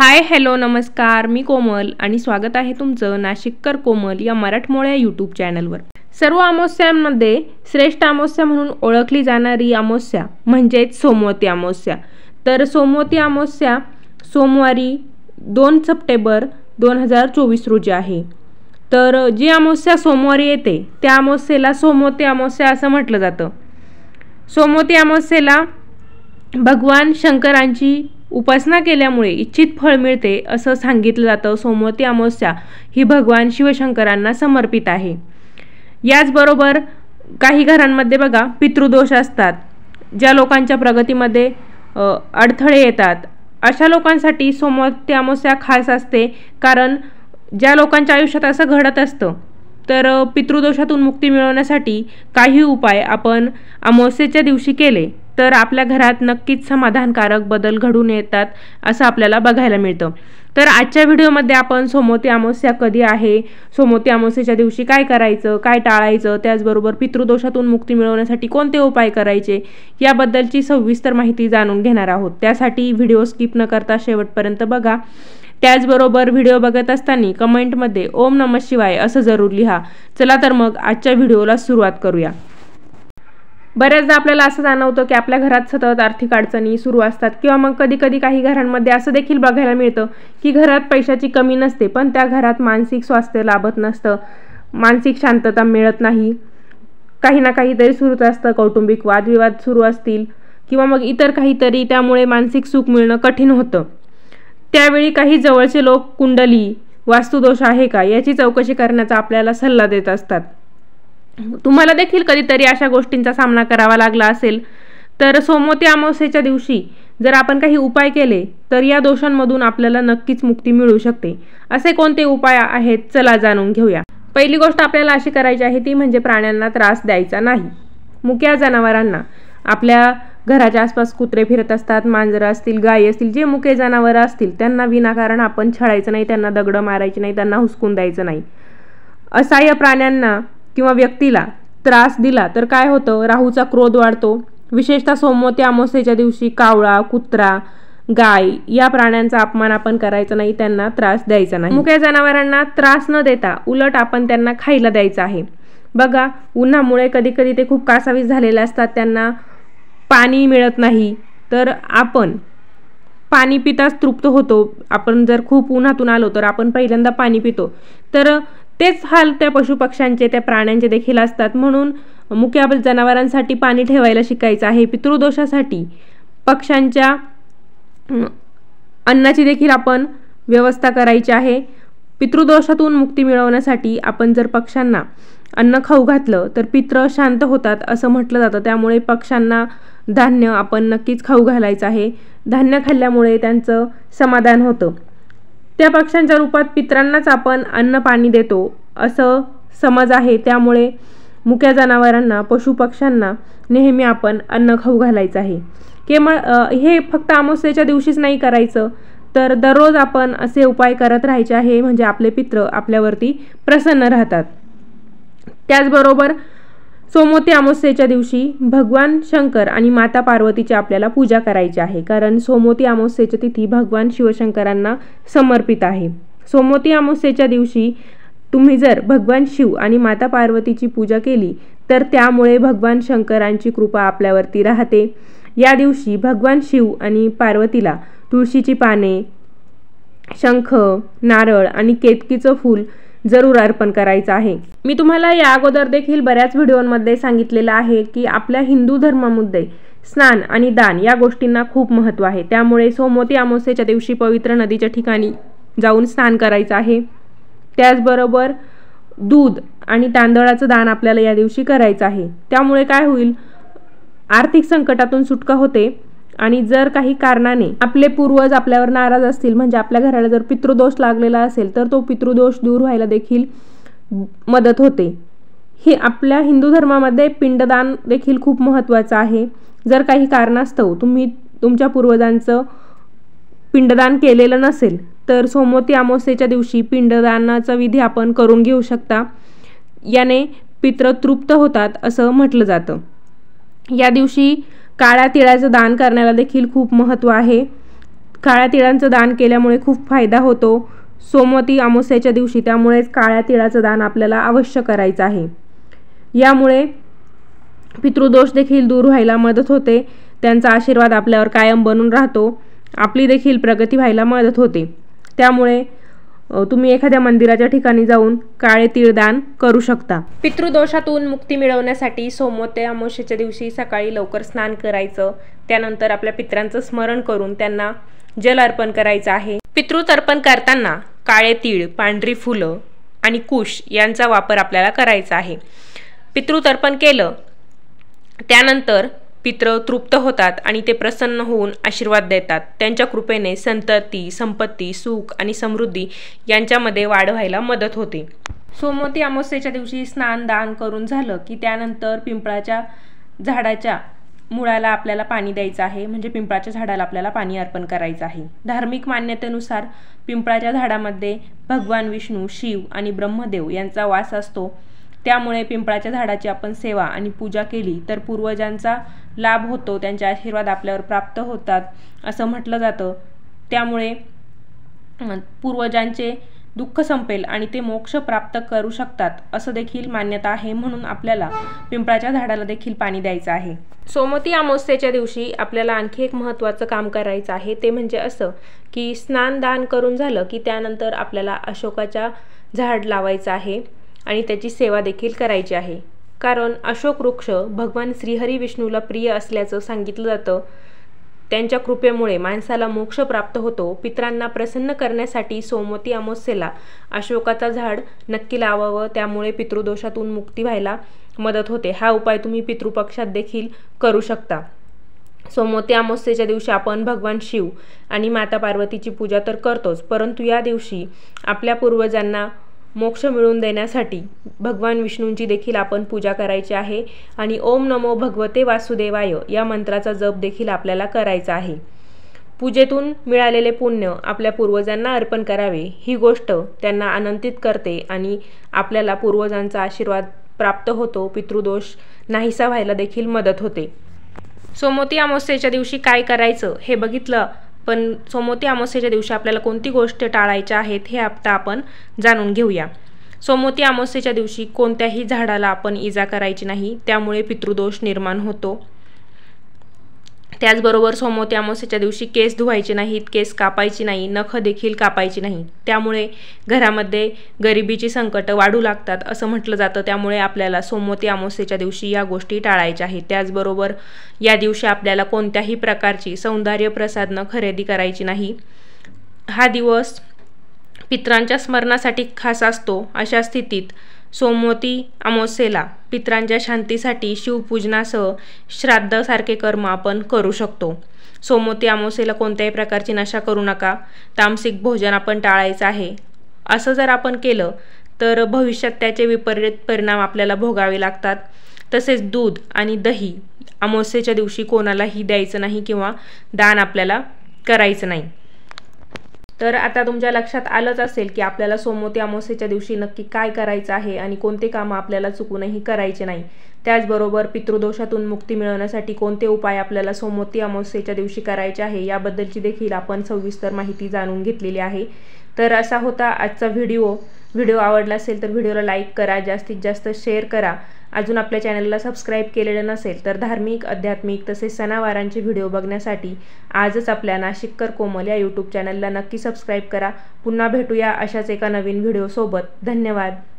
hi hello नमस्कार मी कोमल आणि स्वागत आहे तुमचं नाशिककर कोमल या मराठमोळ्या यूट्यूब चॅनलवर सर्व अमावस्यांमध्ये श्रेष्ठ अमावस्या म्हणून ओळखली जाणारी अमावस्या म्हणजेच सोमवती अमावस्या तर सोमवती अमावस्या सोमवारी दोन सप्टेंबर दोन हजार चोवीस रोजी आहे तर जी अमावस्या सोमवारी येते त्या अमावस्येला सोमवती अमावस्या असं म्हटलं जातं सोमवती अमावस्येला भगवान शंकरांची उपासना केल्यामुळे इच्छित फळ मिळते असं सांगितलं जातं सोमवती अमावस्या ही भगवान शिवशंकरांना समर्पित आहे याचबरोबर काही घरांमध्ये बघा पितृदोष असतात ज्या लोकांच्या प्रगतीमध्ये अडथळे येतात अशा लोकांसाठी सोमवती अमावस्या खास असते कारण ज्या लोकांच्या आयुष्यात असं घडत असतं तर पितृदोषातून मुक्ती मिळवण्यासाठी काही उपाय आपण अमावस्येच्या दिवशी केले तर आपल्या घरात नक्कीच समाधानकारक बदल घडून येतात असं आपल्याला बघायला मिळतं तर आजच्या व्हिडिओमध्ये आपण सोमोती अमावस्या कधी आहे सोमोती अमावस्याच्या दिवशी काय करायचं काय टाळायचं त्याचबरोबर पितृदोषातून मुक्ती मिळवण्यासाठी कोणते उपाय करायचे याबद्दलची सविस्तर माहिती जाणून घेणार आहोत त्यासाठी व्हिडिओ स्किप न करता शेवटपर्यंत बघा त्याचबरोबर व्हिडिओ बघत असताना कमेंटमध्ये ओम नमः शिवाय असं जरूर लिहा चला तर मग आजच्या व्हिडिओला सुरुवात करूया बऱ्याचदा आपल्याला असं जाणवतं की आपल्या घरात सतत आर्थिक अडचणी सुरू असतात किंवा मग कधी कधी काही घरांमध्ये असं देखील बघायला मिळतं की घरात पैशाची कमी नसते पण त्या घरात मानसिक स्वास्थ्य लाभत नसतं मानसिक शांतता मिळत नाही काही ना काहीतरी सुरूच असतं कौटुंबिक वादविवाद सुरू असतील किंवा मग इतर काहीतरी त्यामुळे मानसिक सुख मिळणं कठीण होतं त्यावेळी काही जवळचे लोक कुंडली वास्तुदोष आहे का याची चौकशी करण्याचा आपल्याला सल्ला देत असतात तुम्हाला देखील कधीतरी अशा गोष्टींचा सामना करावा लागला असेल तर सोमवती अमावस्येच्या दिवशी जर आपण काही उपाय केले तर या दोषांमधून आपल्याला नक्कीच मुक्ती मिळू शकते असे कोणते उपाय आहेत चला जाणून घेऊया पहिली गोष्ट आपल्याला अशी करायची आहे ती म्हणजे प्राण्यांना त्रास द्यायचा नाही मुक्या जनावरांना आपल्या घराच्या आसपास कुत्रे फिरत असतात मांजरं असतील गायी असतील जे मुके जनावरं असतील त्यांना विनाकारण आपण छळायचं नाही त्यांना दगडं मारायचे नाही त्यांना हुसकून द्यायचं नाही असाय प्राण्यांना किंवा व्यक्तीला त्रास दिला तर काय होतं राहूचा क्रोध वाढतो विशेषतः सोमवती अमावस्येच्या दिवशी कावळा कुत्रा गाय या प्राण्यांचा अपमान आपण करायचा नाही त्यांना त्रास द्यायचा नाही मुख्या जनावरांना त्रास न देता उलट आपण त्यांना खायला द्यायचं आहे बघा उन्हामुळे कधी कधी ते खूप कासावीस झालेले असतात त्यांना पाणी मिळत नाही तर आपण पाणी पिताच तृप्त होतो आपण जर खूप उन्हातून आलो तर आपण पहिल्यांदा पाणी पितो तर तेच हाल त्या पशुपक्ष्यांचे त्या प्राण्यांचे देखील असतात म्हणून मुख्या जनावरांसाठी पाणी ठेवायला शिकायचं आहे पितृदोषासाठी पक्ष्यांच्या अन्नाची देखील आपण व्यवस्था करायची आहे पितृदोषातून मुक्ती मिळवण्यासाठी आपण जर पक्ष्यांना अन्न खाऊ घातलं तर पित्र शांत होतात असं म्हटलं जातं त्यामुळे पक्ष्यांना धान्य आपण नक्कीच खाऊ घालायचं आहे धान्य खाल्ल्यामुळे त्यांचं समाधान होतं त्या पक्ष्यांच्या रूपात पित्रांनाच आपण अन्न पाणी देतो असं समज आहे त्यामुळे मुक्या जनावरांना पशुपक्ष्यांना नेहमी आपण अन्न खाऊ घालायचं आहे केवळ हे फक्त अमावस्येच्या दिवशीच नाही करायचं तर दररोज आपण असे उपाय करत राहायचे आहे म्हणजे आपले पित्र आपल्यावरती प्रसन्न राहतात त्याचबरोबर सोमवती अमावस्येच्या दिवशी भगवान शंकर आणि माता पार्वतीची आपल्याला पूजा करायची आहे कारण सोमवती अमावस्येची तिथी भगवान शिवशंकरांना समर्पित आहे सोमवती अमावस्येच्या दिवशी तुम्ही जर भगवान शिव आणि माता पार्वतीची पूजा केली तर त्यामुळे भगवान शंकरांची कृपा आपल्यावरती राहते या दिवशी भगवान शिव आणि पार्वतीला तुळशीची पाने शंख नारळ आणि केतकीचं फूल जरूर अर्पण करायचं आहे मी तुम्हाला या अगोदर देखील बऱ्याच व्हिडिओमध्ये सांगितलेलं आहे की आपल्या हिंदू धर्मामध्ये स्नान आणि दान या गोष्टींना खूप महत्त्व आहे त्यामुळे सोमवती अमावस्येच्या दिवशी पवित्र नदीच्या ठिकाणी जाऊन स्नान करायचं आहे त्याचबरोबर दूध आणि तांदळाचं दान आपल्याला या दिवशी करायचं आहे त्यामुळे काय होईल आर्थिक संकटातून सुटका होते आणि जर काही कारणाने आपले पूर्वज आपल्यावर नाराज असतील म्हणजे आपल्या घराला जर पितृदोष लागलेला असेल तर तो पितृदोष दूर व्हायला देखील मदत होते हे आपल्या हिंदू धर्मामध्ये पिंडदान देखील खूप महत्त्वाचं आहे जर काही कारणास्तव तुम्ही तुमच्या पूर्वजांचं पिंडदान केलेलं नसेल तर सोमवती अमावस्येच्या दिवशी पिंडदानाचा विधी आपण करून घेऊ शकता याने पितृ तृप्त होतात असं म्हटलं जातं या दिवशी काळ्या तिळाचं दान करण्याला देखील खूप महत्त्व आहे काळ्या तिळांचं दान केल्यामुळे खूप फायदा होतो सोमवती अमावस्याच्या दिवशी त्यामुळेच काळ्या तिळाचं दान आपल्याला अवश्य करायचं आहे यामुळे पितृदोष देखील दूर व्हायला मदत होते त्यांचा आशीर्वाद आपल्यावर कायम बनून राहतो आपली देखील प्रगती व्हायला मदत होते त्यामुळे तुम्ही एखाद्या मंदिराच्या ठिकाणी जाऊन काळे तीळ दान करू शकता पितृदोषातून मुक्ती मिळवण्यासाठी सोमवते ते अमावस्येच्या दिवशी सकाळी लवकर स्नान करायचं त्यानंतर आपल्या पित्रांचं स्मरण करून त्यांना जल अर्पण करायचं आहे पितृतर्पण करताना काळे तीळ पांढरी फुलं आणि कुश यांचा वापर आपल्याला करायचा आहे पितृतर्पण केलं त्यानंतर पित्र तृप्त होतात आणि ते प्रसन्न होऊन आशीर्वाद देतात त्यांच्या कृपेने संतती संपत्ती सुख आणि समृद्धी यांच्यामध्ये वाढ व्हायला मदत होते सोमवती अमावस्येच्या दिवशी स्नान दान करून झालं की त्यानंतर पिंपळाच्या झाडाच्या मुळाला आपल्याला पाणी द्यायचं आहे म्हणजे पिंपळाच्या झाडाला आपल्याला पाणी अर्पण करायचं आहे धार्मिक मान्यतेनुसार पिंपळाच्या झाडामध्ये भगवान विष्णू शिव आणि ब्रह्मदेव यांचा वास असतो त्यामुळे पिंपळाच्या झाडाची आपण सेवा आणि पूजा केली तर पूर्वजांचा लाभ होतो त्यांचे आशीर्वाद आपल्यावर प्राप्त होतात असं म्हटलं जातं त्यामुळे पूर्वजांचे दुःख संपेल आणि ते मोक्ष प्राप्त करू शकतात असं देखील मान्यता आहे म्हणून आपल्याला पिंपळाच्या झाडाला देखील पाणी द्यायचं आहे सोमती अमावस्येच्या दिवशी आपल्याला आणखी एक महत्त्वाचं काम करायचं आहे ते म्हणजे असं की स्नान दान करून झालं की त्यानंतर आपल्याला अशोकाच्या झाड लावायचं आहे आणि त्याची सेवा देखील करायची आहे कारण अशोक वृक्ष भगवान श्रीहरी विष्णूला प्रिय असल्याचं सांगितलं जातं त्यांच्या कृपेमुळे माणसाला मोक्ष प्राप्त होतो पित्रांना प्रसन्न करण्यासाठी सोमवती अमावस्येला अशोकाचा झाड नक्की लावावं त्यामुळे पितृदोषातून मुक्ती व्हायला मदत होते हा उपाय तुम्ही पितृपक्षात देखील करू शकता सोमवती अमावस्येच्या दिवशी आपण भगवान शिव आणि माता पार्वतीची पूजा तर करतोच परंतु या दिवशी आपल्या पूर्वजांना मोक्ष मिळवून देण्यासाठी भगवान विष्णूंची देखील आपण पूजा करायची आहे आणि ओम नमो भगवते वासुदेवाय या मंत्राचा जप देखील आपल्याला करायचा आहे पूजेतून मिळालेले पुण्य आपल्या पूर्वजांना अर्पण करावे ही गोष्ट त्यांना आनंदित करते आणि आपल्याला पूर्वजांचा आशीर्वाद प्राप्त होतो पितृदोष नाहीसा व्हायला देखील मदत होते सोमोती अमावस्येच्या दिवशी काय करायचं हे बघितलं पण सोमवती अमावस्येच्या दिवशी आपल्याला कोणती गोष्ट टाळायच्या आहेत हे आता आपण जाणून घेऊया सोमवती अमावस्येच्या दिवशी कोणत्याही झाडाला आपण इजा करायची नाही त्यामुळे पितृदोष निर्माण होतो त्याचबरोबर सोमवती अमावस्याच्या दिवशी केस धुवायचे नाहीत केस कापायची नाही नख देखील कापायची नाही त्यामुळे घरामध्ये गरिबीची संकटं वाढू लागतात असं म्हटलं जातं त्यामुळे आपल्याला सोमवती अमावस्येच्या दिवशी या गोष्टी टाळायच्या आहेत त्याचबरोबर या दिवशी आपल्याला कोणत्याही प्रकारची सौंदर्य प्रसादनं खरेदी करायची नाही हा दिवस पित्रांच्या स्मरणासाठी खास असतो अशा स्थितीत सोमवती अमावस्येला पित्रांच्या शांतीसाठी शिवपूजनासह श्राद्धसारखे कर्म आपण करू शकतो सोमवती अमावस्येला कोणत्याही प्रकारची नशा करू नका तामसिक भोजन आपण टाळायचं आहे असं जर आपण केलं तर भविष्यात त्याचे विपरीत परिणाम आपल्याला भोगावे लागतात तसेच दूध आणि दही अमावस्येच्या दिवशी कोणालाही द्यायचं नाही किंवा दान आपल्याला करायचं नाही तर आता तुमच्या लक्षात आलंच असेल की आपल्याला सोमवती अमावस्येच्या दिवशी नक्की काय करायचं आहे आणि कोणते कामं आपल्याला चुकूनही करायचे नाही त्याचबरोबर पितृदोषातून मुक्ती मिळवण्यासाठी कोणते उपाय आपल्याला सोमवती अमावस्येच्या दिवशी करायचे आहे याबद्दलची देखील आपण सविस्तर माहिती जाणून घेतलेली आहे तर असा होता आजचा व्हिडिओ व्हिडिओ आवडला असेल तर व्हिडिओला लाईक करा जास्तीत जास्त शेअर करा अजून आपल्या चॅनलला सबस्क्राईब केलेलं नसेल तर धार्मिक आध्यात्मिक तसेच सणावारांचे व्हिडिओ बघण्यासाठी आजच आपल्या नाशिककर कोमल या यूट्यूब चॅनलला नक्की सबस्क्राईब करा पुन्हा भेटूया अशाच एका नवीन व्हिडिओसोबत धन्यवाद